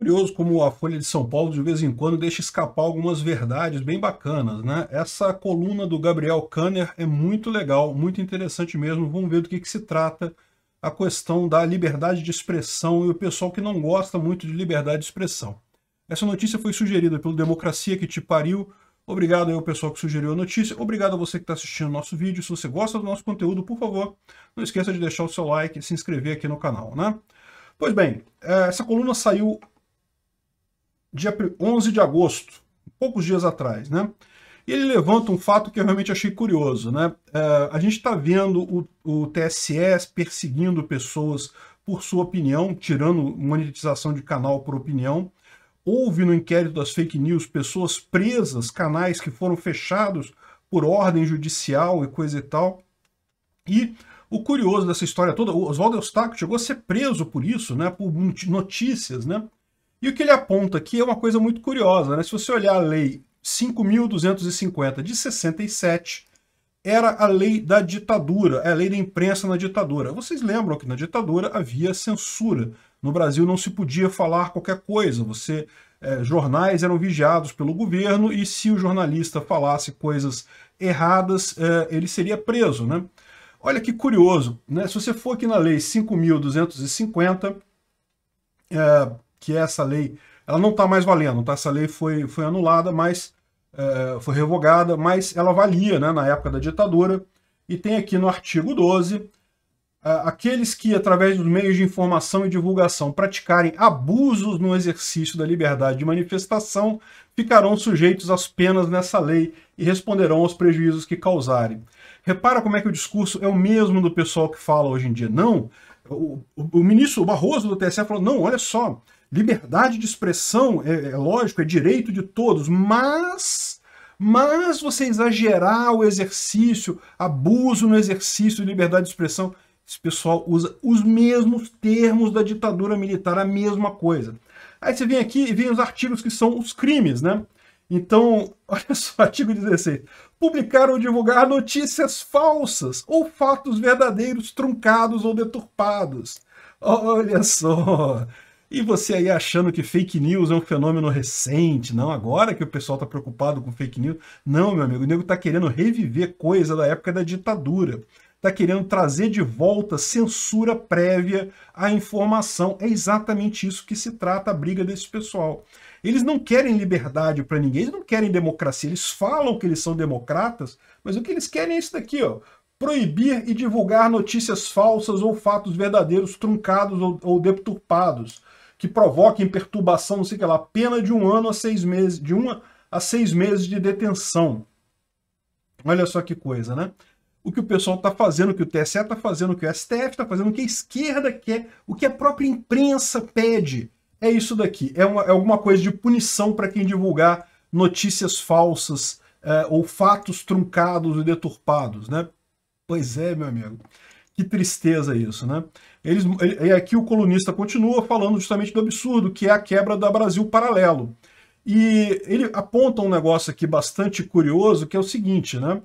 Curioso como a Folha de São Paulo de vez em quando deixa escapar algumas verdades bem bacanas, né? Essa coluna do Gabriel Kanner é muito legal, muito interessante mesmo. Vamos ver do que, que se trata a questão da liberdade de expressão e o pessoal que não gosta muito de liberdade de expressão. Essa notícia foi sugerida pelo Democracia que te pariu. Obrigado aí ao pessoal que sugeriu a notícia. Obrigado a você que está assistindo o nosso vídeo. Se você gosta do nosso conteúdo, por favor, não esqueça de deixar o seu like e se inscrever aqui no canal, né? Pois bem, é, essa coluna saiu dia 11 de agosto, poucos dias atrás, né? E ele levanta um fato que eu realmente achei curioso, né? É, a gente está vendo o, o TSE perseguindo pessoas por sua opinião, tirando monetização de canal por opinião. Houve no inquérito das fake news pessoas presas, canais que foram fechados por ordem judicial e coisa e tal. E o curioso dessa história toda, o Oswaldo Eustáquio chegou a ser preso por isso, né? Por notícias, né? E o que ele aponta aqui é uma coisa muito curiosa, né? Se você olhar a lei 5.250 de 67, era a lei da ditadura, é a lei da imprensa na ditadura. Vocês lembram que na ditadura havia censura. No Brasil não se podia falar qualquer coisa. Você eh, jornais eram vigiados pelo governo e se o jornalista falasse coisas erradas, eh, ele seria preso, né? Olha que curioso, né? Se você for aqui na lei 5.250, eh, que é essa lei, ela não está mais valendo, tá? Essa lei foi, foi anulada, mas é, foi revogada, mas ela valia né, na época da ditadura. E tem aqui no artigo 12, aqueles que, através dos meios de informação e divulgação, praticarem abusos no exercício da liberdade de manifestação, ficarão sujeitos às penas nessa lei e responderão aos prejuízos que causarem. Repara como é que o discurso é o mesmo do pessoal que fala hoje em dia. Não, o, o, o ministro Barroso do TSE falou, não, olha só, Liberdade de expressão, é, é lógico, é direito de todos, mas mas você exagerar o exercício, abuso no exercício de liberdade de expressão, esse pessoal usa os mesmos termos da ditadura militar, a mesma coisa. Aí você vem aqui e vem os artigos que são os crimes, né? Então, olha só, artigo 16. Publicar ou divulgar notícias falsas ou fatos verdadeiros truncados ou deturpados. Olha só. E você aí achando que fake news é um fenômeno recente, não agora que o pessoal está preocupado com fake news. Não, meu amigo, o nego está querendo reviver coisa da época da ditadura. Está querendo trazer de volta censura prévia à informação. É exatamente isso que se trata a briga desse pessoal. Eles não querem liberdade para ninguém, eles não querem democracia. Eles falam que eles são democratas, mas o que eles querem é isso daqui, ó proibir e divulgar notícias falsas ou fatos verdadeiros truncados ou, ou deturpados, que provoquem perturbação, não sei o que lá, pena de um ano a seis meses, de um a seis meses de detenção. Olha só que coisa, né? O que o pessoal está fazendo, o que o TSE está fazendo, o que o STF está fazendo, o que a esquerda quer, o que a própria imprensa pede. É isso daqui. É, uma, é alguma coisa de punição para quem divulgar notícias falsas é, ou fatos truncados e deturpados, né? Pois é, meu amigo. Que tristeza isso, né? Eles, e aqui o colunista continua falando justamente do absurdo, que é a quebra da Brasil Paralelo. E ele aponta um negócio aqui bastante curioso, que é o seguinte, né?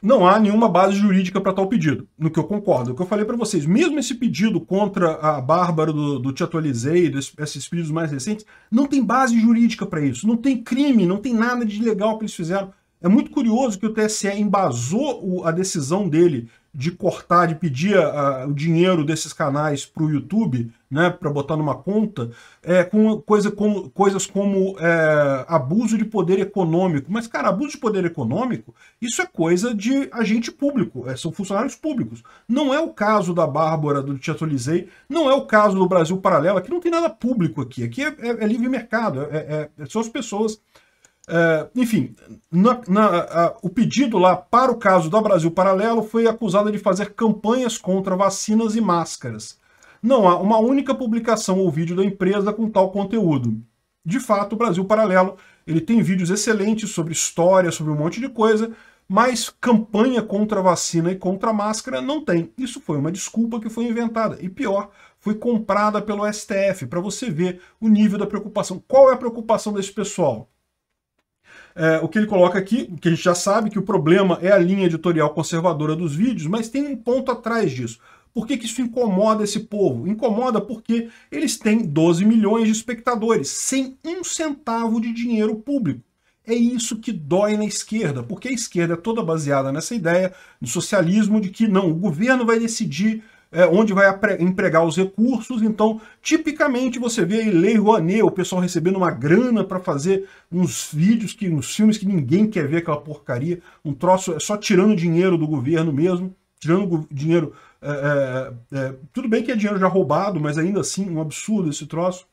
Não há nenhuma base jurídica para tal pedido, no que eu concordo. O que eu falei para vocês, mesmo esse pedido contra a Bárbara do, do Te Atualizei, desses esses pedidos mais recentes, não tem base jurídica para isso. Não tem crime, não tem nada de legal que eles fizeram. É muito curioso que o TSE embasou o, a decisão dele de cortar, de pedir uh, o dinheiro desses canais para o YouTube, né, para botar numa conta, é, com coisa coisas como é, abuso de poder econômico. Mas, cara, abuso de poder econômico, isso é coisa de agente público, é, são funcionários públicos. Não é o caso da Bárbara, do Lisei, não é o caso do Brasil Paralelo, aqui não tem nada público aqui, aqui é, é, é livre mercado, é, é, são as pessoas eh, enfim, na, na, o pedido lá para o caso da Brasil Paralelo foi acusado de fazer campanhas contra vacinas e máscaras. Não há uma única publicação ou vídeo da empresa com tal conteúdo. De fato, o Brasil Paralelo ele tem vídeos excelentes sobre história, sobre um monte de coisa, mas campanha contra vacina e contra máscara não tem. Isso foi uma desculpa que foi inventada. E pior, foi comprada pelo STF, para você ver o nível da preocupação. Qual é a preocupação desse pessoal? É, o que ele coloca aqui, que a gente já sabe que o problema é a linha editorial conservadora dos vídeos, mas tem um ponto atrás disso. Por que, que isso incomoda esse povo? Incomoda porque eles têm 12 milhões de espectadores, sem um centavo de dinheiro público. É isso que dói na esquerda, porque a esquerda é toda baseada nessa ideia do socialismo de que não, o governo vai decidir é, onde vai empregar os recursos. Então, tipicamente você vê aí Lei Rouanet, o pessoal recebendo uma grana para fazer uns vídeos, que, uns filmes que ninguém quer ver aquela porcaria, um troço é só tirando dinheiro do governo mesmo, tirando dinheiro. É é, é, é, tudo bem que é dinheiro já roubado, mas ainda assim, um absurdo esse troço.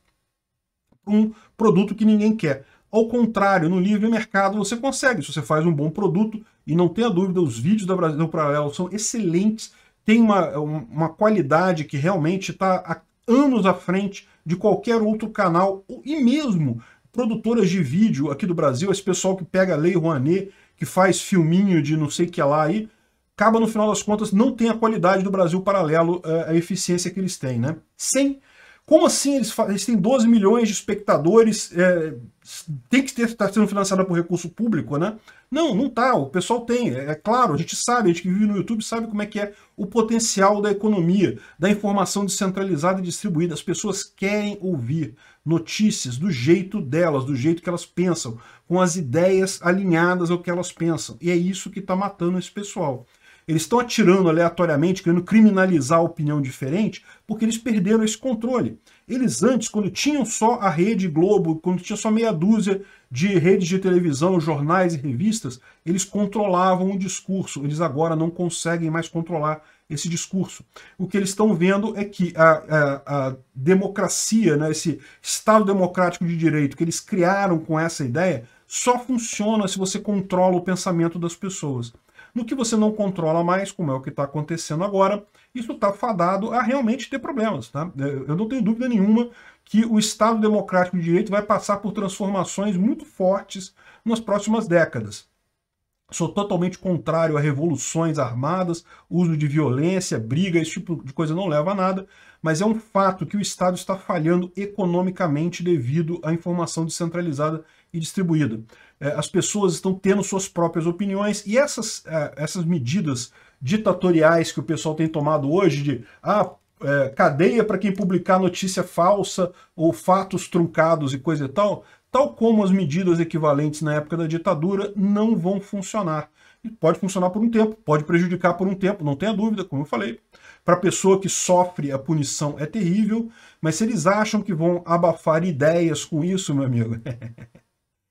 Um produto que ninguém quer. Ao contrário, no livre mercado você consegue, se você faz um bom produto, e não tenha dúvida, os vídeos da Brasil Paralelo são excelentes tem uma, uma qualidade que realmente está anos à frente de qualquer outro canal, e mesmo produtoras de vídeo aqui do Brasil, esse pessoal que pega Lei Rouanet, que faz filminho de não sei o que lá aí, acaba no final das contas não tem a qualidade do Brasil paralelo, a eh, eficiência que eles têm, né? Sem como assim eles, eles têm 12 milhões de espectadores, é, tem que estar tá sendo financiada por recurso público, né? Não, não tá, o pessoal tem, é, é, claro, a gente sabe, a gente que vive no YouTube sabe como é que é o potencial da economia, da informação descentralizada e distribuída. As pessoas querem ouvir notícias do jeito delas, do jeito que elas pensam, com as ideias alinhadas ao que elas pensam. E é isso que está matando esse pessoal. Eles estão atirando aleatoriamente, querendo criminalizar a opinião diferente, porque eles perderam esse controle. Eles antes, quando tinham só a Rede Globo, quando tinha só meia dúzia de redes de televisão, jornais e revistas, eles controlavam o discurso. Eles agora não conseguem mais controlar esse discurso. O que eles estão vendo é que a, a, a democracia, né, esse Estado democrático de direito que eles criaram com essa ideia, só funciona se você controla o pensamento das pessoas. No que você não controla mais, como é o que está acontecendo agora, isso está fadado a realmente ter problemas. Tá? É, eu não tenho dúvida nenhuma que o Estado Democrático de Direito vai passar por transformações muito fortes nas próximas décadas. Sou totalmente contrário a revoluções armadas, uso de violência, briga, esse tipo de coisa não leva a nada, mas é um fato que o Estado está falhando economicamente devido à informação descentralizada e distribuído. É, as pessoas estão tendo suas próprias opiniões e essas, é, essas medidas ditatoriais que o pessoal tem tomado hoje de ah, é, cadeia para quem publicar notícia falsa ou fatos truncados e coisa e tal, tal como as medidas equivalentes na época da ditadura, não vão funcionar. E pode funcionar por um tempo, pode prejudicar por um tempo, não tenha dúvida, como eu falei. Para a pessoa que sofre a punição é terrível, mas se eles acham que vão abafar ideias com isso, meu amigo,